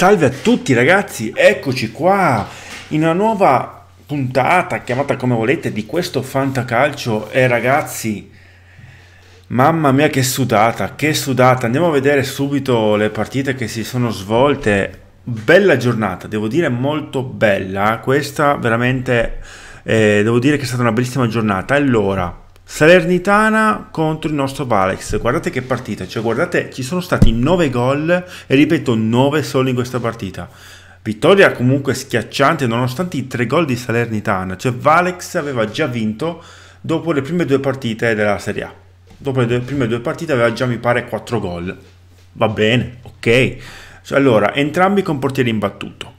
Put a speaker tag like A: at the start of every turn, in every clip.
A: Salve a tutti ragazzi, eccoci qua in una nuova puntata, chiamata come volete, di questo fantacalcio e ragazzi, mamma mia che sudata, che sudata, andiamo a vedere subito le partite che si sono svolte, bella giornata, devo dire molto bella, questa veramente, eh, devo dire che è stata una bellissima giornata, allora... Salernitana contro il nostro Valex. Guardate che partita, cioè guardate, ci sono stati 9 gol e ripeto 9 solo in questa partita. Vittoria comunque schiacciante nonostante i 3 gol di Salernitana, cioè Valex aveva già vinto dopo le prime due partite della Serie A. Dopo le due, prime due partite aveva già mi pare 4 gol. Va bene, ok. Cioè, allora, entrambi con portiere imbattuto.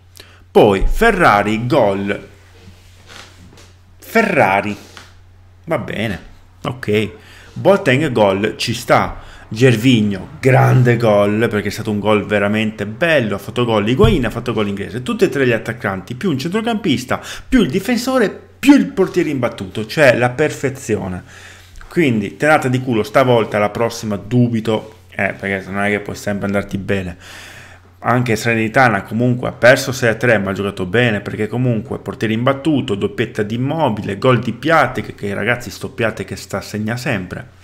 A: Poi Ferrari gol. Ferrari. Va bene. Ok, Boateng gol ci sta. Gervigno, grande gol perché è stato un gol veramente bello, ha fatto gol Higuain, ha fatto gol inglese, tutti e tre gli attaccanti, più un centrocampista, più il difensore, più il portiere imbattuto, cioè la perfezione. Quindi tenata di culo stavolta, la prossima dubito, eh, perché non è che puoi sempre andarti bene anche Salernitana comunque ha perso 6-3 ma ha giocato bene perché comunque portiere imbattuto, doppietta di Immobile, gol di Piatek che ragazzi sto Piatek sta segna sempre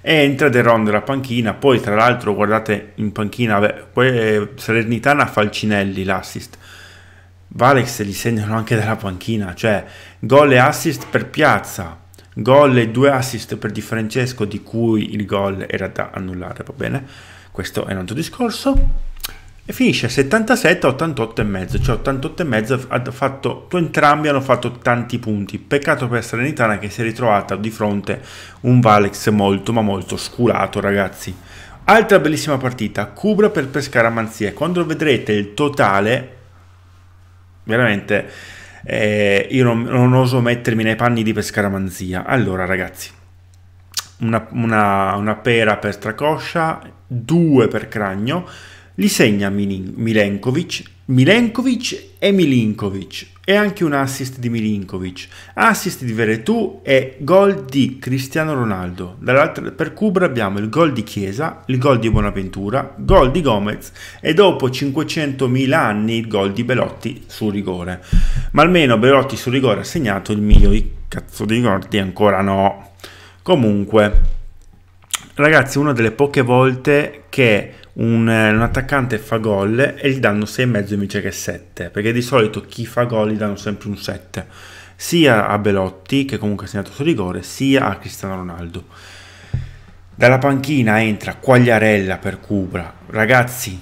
A: e entra De Ron della panchina poi tra l'altro guardate in panchina beh, Salernitana fa il Cinelli l'assist Valex li segnano anche dalla panchina cioè gol e assist per piazza gol e due assist per Di Francesco di cui il gol era da annullare va bene questo è un altro discorso e finisce 77 a 88,5, cioè 88,5 e ha fatto entrambi hanno fatto tanti punti peccato per Serenitana che si è ritrovata di fronte un Valex molto ma molto scurato ragazzi altra bellissima partita Cubra per Pescara Manzia quando vedrete il totale veramente eh, io non, non, oso mettermi nei panni di Pescara Manzia allora ragazzi una, una, una pera per Stracoscia 2 per Cragno, li segna Milenkovic, Milenkovic e Milinkovic e anche un assist di Milinkovic, assist di Veretù e gol di Cristiano Ronaldo. Dall'altra per Cubra abbiamo il gol di Chiesa, il gol di Bonaventura, gol di Gomez e dopo 500.000 anni il gol di Belotti su rigore. Ma almeno Belotti su rigore ha segnato il mio, i cazzo di ricordi ancora no. Comunque ragazzi, una delle poche volte che un, eh, un attaccante fa gol e gli danno 6,5 invece che 7, perché di solito chi fa gol gli danno sempre un 7, sia a Belotti, che comunque ha segnato su rigore, sia a Cristiano Ronaldo. Dalla panchina entra Quagliarella per Cubra. Ragazzi,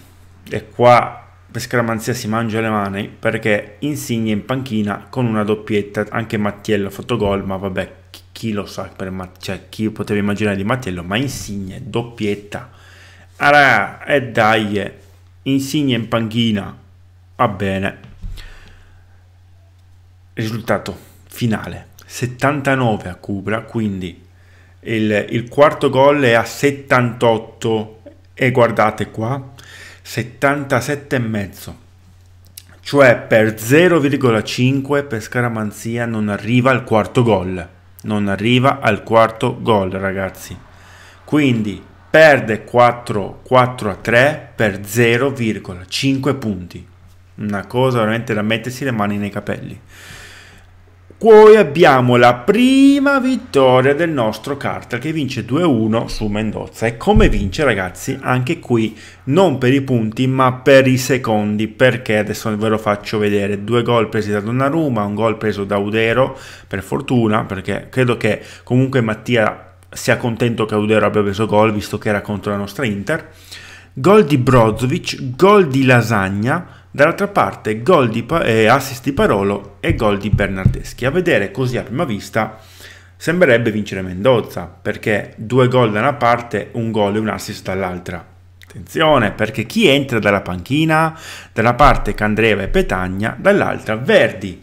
A: e qua per scaramanzia si mangia le mani perché Insigne in panchina con una doppietta, anche Mattiello ha fatto gol, ma vabbè, chi lo sa per Mat- cioè chi poteva immaginare di Mattiello, ma Insigne doppietta. Arà, e dai, Insigne in panchina. Va bene. Risultato finale 79 a Cubra, quindi il, il quarto gol è a 78 e guardate qua 77 e mezzo cioè per 0,5 per scaramanzia non arriva al quarto gol non arriva al quarto gol ragazzi quindi perde 4, 4 a 3 per 0,5 punti una cosa veramente da mettersi le mani nei capelli poi abbiamo la prima vittoria del nostro Carter che vince 2-1 su Mendoza e come vince ragazzi anche qui non per i punti ma per i secondi perché adesso ve lo faccio vedere due gol presi da Donnarumma un gol preso da Udero per fortuna perché credo che comunque Mattia sia contento che Udero abbia preso gol visto che era contro la nostra Inter gol di Brozovic gol di Lasagna Dall'altra parte gol di eh, assist di Parolo e gol di Bernardeschi. A vedere così a prima vista sembrerebbe vincere Mendoza, perché due gol da una parte, un gol e un assist dall'altra. Attenzione, perché chi entra dalla panchina, da una parte Candreva e Petagna, dall'altra Verdi,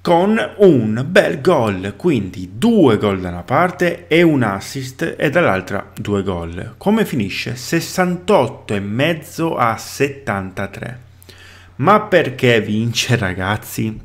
A: con un bel gol, quindi due gol da una parte e un assist e dall'altra due gol. Come finisce? 68 e mezzo a 73. Ma perché vince, ragazzi? Il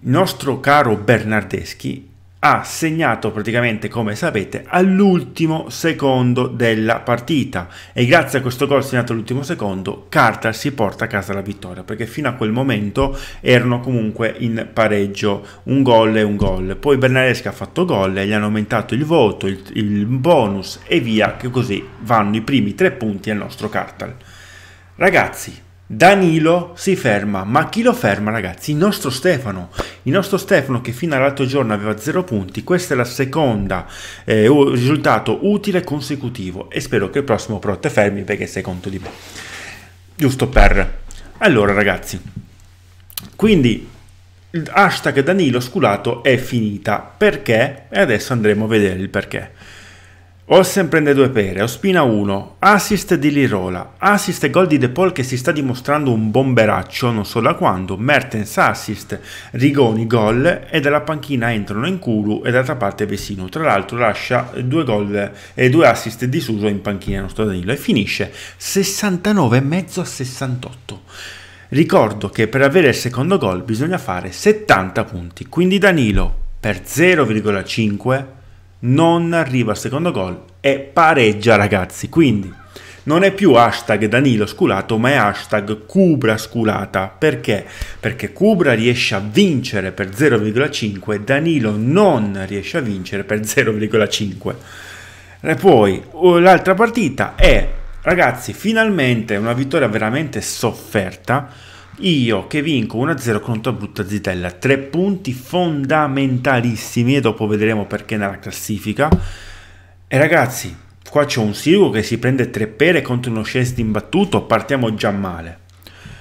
A: nostro caro Bernardeschi ha segnato praticamente, come sapete, all'ultimo secondo della partita e grazie a questo gol segnato all'ultimo secondo, Carter si porta a casa la vittoria perché fino a quel momento erano comunque in pareggio un gol e un gol. Poi Bernardeschi ha fatto gol e gli hanno aumentato il voto, il, il bonus e via, che così vanno i primi tre punti al nostro Carter. Ragazzi, Danilo si ferma, ma chi lo ferma ragazzi? Il nostro Stefano, il nostro Stefano che fino all'altro giorno aveva 0 punti, questo è la seconda eh, risultato utile consecutivo e spero che il prossimo pro te fermi perché sei conto di me. Giusto per... Allora ragazzi, quindi hashtag Danilo Sculato è finita perché? E adesso andremo a vedere il perché. Olsen prende due pere, Ospina 1, assist di Lirola, assist e gol di De Paul che si sta dimostrando un bomberaccio non so da quando, Mertens assist, Rigoni gol e dalla panchina entrano in Curu e d'altra parte Vesino, tra l'altro lascia due gol e due assist di Suso in panchina non sto Danilo e finisce 69,5 a 68. Ricordo che per avere il secondo gol bisogna fare 70 punti, quindi Danilo per 0,5 non arriva al secondo gol e pareggia ragazzi. Quindi non è più hashtag Danilo Sculato ma è hashtag Cubra Sculata. Perché? Perché Cubra riesce a vincere per 0,5 Danilo non riesce a vincere per 0,5. E poi uh, l'altra partita è, ragazzi, finalmente una vittoria veramente sofferta io che vinco 1-0 contro Brutta Zitella, tre punti fondamentalissimi e dopo vedremo perché nella classifica. E ragazzi, qua c'è un Sirigu che si prende tre pere contro uno di imbattuto, partiamo già male.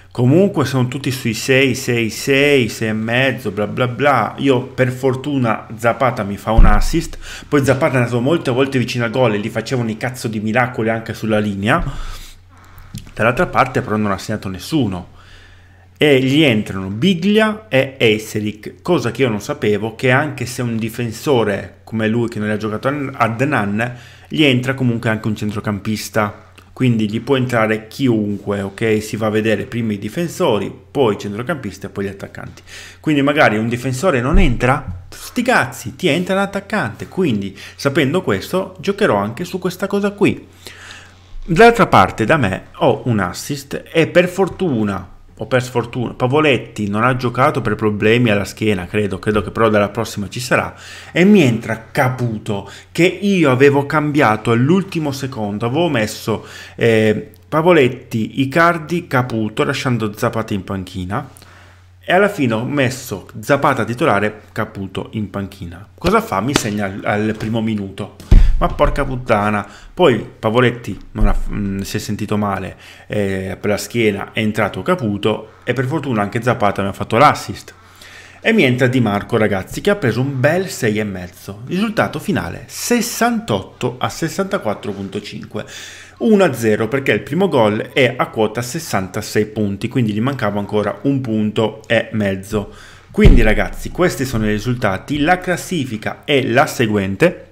A: Comunque sono tutti sui 6, 6, 6, 6 e mezzo, bla bla bla. Io per fortuna Zapata mi fa un assist, poi Zapata è andato molte volte vicino al gol e gli facevano i cazzo di miracoli anche sulla linea. Dall'altra parte però non ha segnato nessuno e gli entrano Biglia e Eiseric, cosa che io non sapevo che anche se un difensore come lui che non ha giocato a Denan, gli entra comunque anche un centrocampista. Quindi gli può entrare chiunque, ok? Si va a vedere prima i difensori, poi i centrocampisti e poi gli attaccanti. Quindi magari un difensore non entra, sti cazzi, ti entra l'attaccante. Quindi sapendo questo giocherò anche su questa cosa qui. D'altra parte da me ho un assist e per fortuna o per sfortuna, Pavoletti non ha giocato per problemi alla schiena, credo, credo che però dalla prossima ci sarà. E mi entra Caputo, che io avevo cambiato all'ultimo secondo, avevo messo eh, Pavoletti, Icardi, Caputo, lasciando Zapata in panchina. E alla fine ho messo Zapata titolare, Caputo in panchina. Cosa fa? Mi segna al, al primo minuto ma porca puttana. Poi Pavoletti ha, mh, mm, si è sentito male eh, per la schiena, è entrato Caputo e per fortuna anche Zapata mi ha fatto l'assist. E mi entra Di Marco, ragazzi, che ha preso un bel 6,5. Risultato finale 68 a 64.5. 1-0 perché il primo gol è a quota 66 punti, quindi gli mancava ancora un punto e mezzo. Quindi ragazzi, questi sono i risultati. La classifica è la seguente.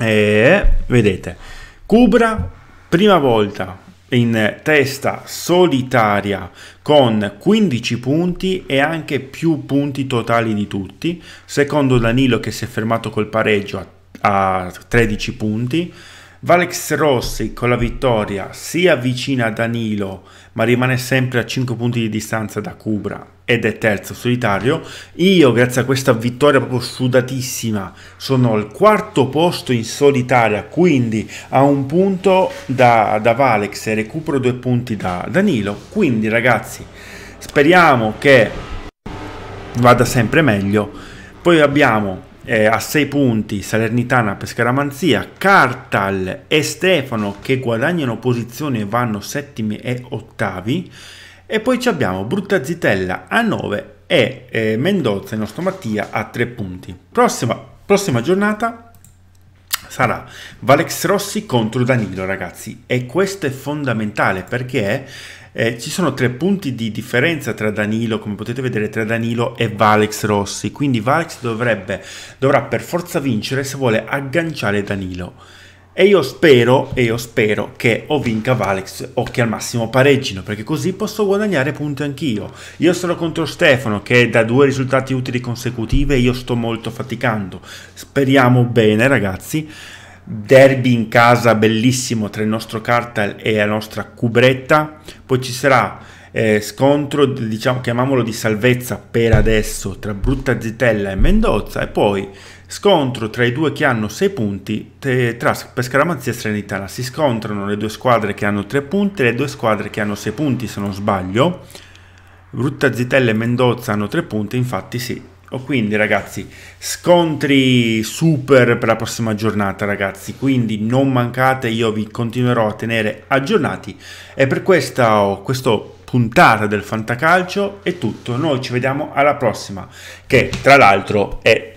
A: E vedete, Cubra, prima volta in testa solitaria con 15 punti e anche più punti totali di tutti, secondo Danilo che si è fermato col pareggio a, a 13 punti, Valex Rossi con la vittoria si avvicina a Danilo ma rimane sempre a 5 punti di distanza da Cubra ed è terzo solitario. Io, grazie a questa vittoria proprio sudatissima, sono al quarto posto in solitaria, quindi a un punto da, da Valex e recupero due punti da Danilo. Quindi, ragazzi, speriamo che vada sempre meglio. Poi abbiamo eh, a 6 punti Salernitana, Pescaramanzia, Cartal e Stefano che guadagnano posizione e vanno settimi e ottavi. E poi ci abbiamo Brutta Zitella a 9 e eh, Mendoza, il nostro Mattia, a 3 punti. Prossima, prossima giornata sarà Valex Rossi contro Danilo, ragazzi. E questo è fondamentale perché... Eh, ci sono 3 punti di differenza tra Danilo, come potete vedere, tra Danilo e Valex Rossi, quindi Valex dovrebbe, dovrà per forza vincere se vuole agganciare Danilo. E io spero, e io spero che o vinca Valex o che al massimo pareggino, perché così posso guadagnare punti anch'io. Io sono contro Stefano che da due risultati utili consecutive io sto molto faticando. Speriamo bene ragazzi. Derby in casa bellissimo tra il nostro cartel e la nostra cubretta. Poi ci sarà eh, scontro, diciamo, chiamiamolo di salvezza per adesso, tra Brutta Zitella e Mendoza. E poi Scontro tra i due che hanno 6 punti tra Pescaramazzi e Serenitana. Si scontrano le due squadre che hanno 3 punti e le due squadre che hanno 6 punti se non sbaglio. Brutta Zitella e Mendoza hanno 3 punti, infatti sì. O oh, quindi ragazzi, scontri super per la prossima giornata ragazzi, quindi non mancate, io vi continuerò a tenere aggiornati e per questa oh, questo puntata del Fantacalcio è tutto, noi ci vediamo alla prossima che tra l'altro è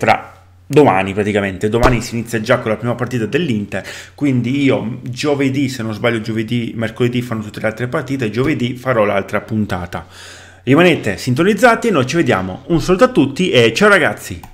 A: domani praticamente, domani si inizia già con la prima partita dell'Inter, quindi io giovedì, se non sbaglio giovedì, mercoledì fanno tutte le altre partite, giovedì farò l'altra puntata. Rimanete sintonizzati noi ci vediamo. Un saluto a tutti e ciao ragazzi!